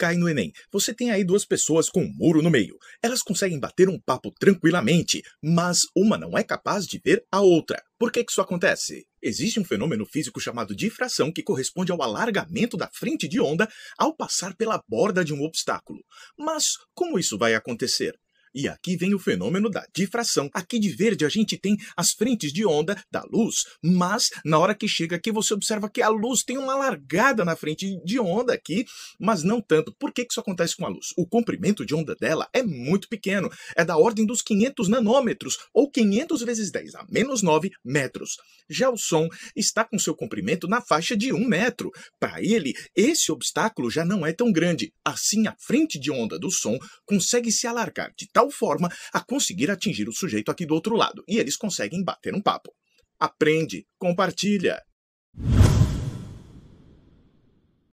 cai no Enem. Você tem aí duas pessoas com um muro no meio. Elas conseguem bater um papo tranquilamente, mas uma não é capaz de ver a outra. Por que, que isso acontece? Existe um fenômeno físico chamado difração que corresponde ao alargamento da frente de onda ao passar pela borda de um obstáculo. Mas como isso vai acontecer? E aqui vem o fenômeno da difração. Aqui de verde a gente tem as frentes de onda da luz, mas na hora que chega aqui você observa que a luz tem uma largada na frente de onda aqui, mas não tanto. Por que isso acontece com a luz? O comprimento de onda dela é muito pequeno, é da ordem dos 500 nanômetros, ou 500 vezes 10 a menos 9 metros. Já o som está com seu comprimento na faixa de 1 metro. Para ele, esse obstáculo já não é tão grande. Assim, a frente de onda do som consegue se alargar de tal tal forma a conseguir atingir o sujeito aqui do outro lado. E eles conseguem bater um papo. Aprende, compartilha.